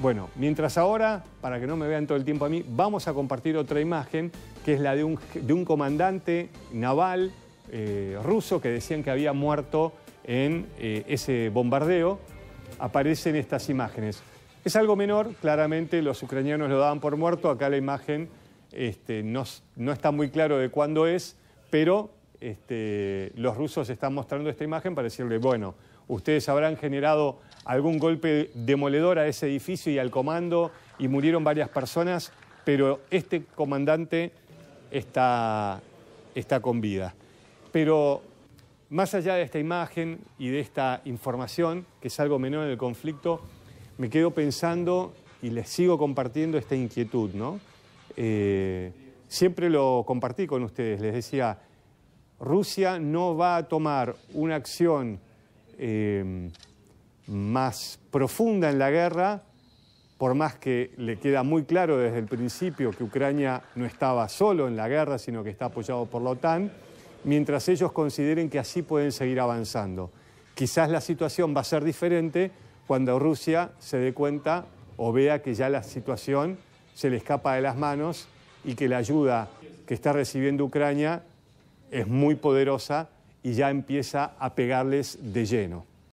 Bueno, mientras ahora, para que no me vean todo el tiempo a mí, vamos a compartir otra imagen, que es la de un, comandante naval eh, ruso que decían que había muerto en eh, ese bombardeo. Aparecen estas imágenes. Es algo menor, claramente los ucranianos lo daban por muerto, acá la imagen este, no, no está muy claro de cuándo es, pero este, los rusos están mostrando esta imagen para decirle, bueno, ustedes habrán generado algún golpe demoledor a ese edificio y al comando y murieron varias personas, pero este comandante está, está con vida. Pero más allá de esta imagen y de esta información, que es algo menor en el conflicto, me quedo pensando y les sigo compartiendo esta inquietud, ¿no? Eh, siempre lo compartí con ustedes, les decía, Rusia no va a tomar una acción em, más profunda en la guerra, por más que le queda muy claro desde el principio que Ucrania no estaba solo en la guerra, sino que está apoyado por la OTAN, mientras ellos consideren que así pueden seguir avanzando. Quizás la situación va a ser diferente cuando Rusia se dé cuenta o vea que ya la situación se le escapa de las manos y que la ayuda que está recibiendo Ucrania es muy poderosa y ya empieza a pegarles de lleno.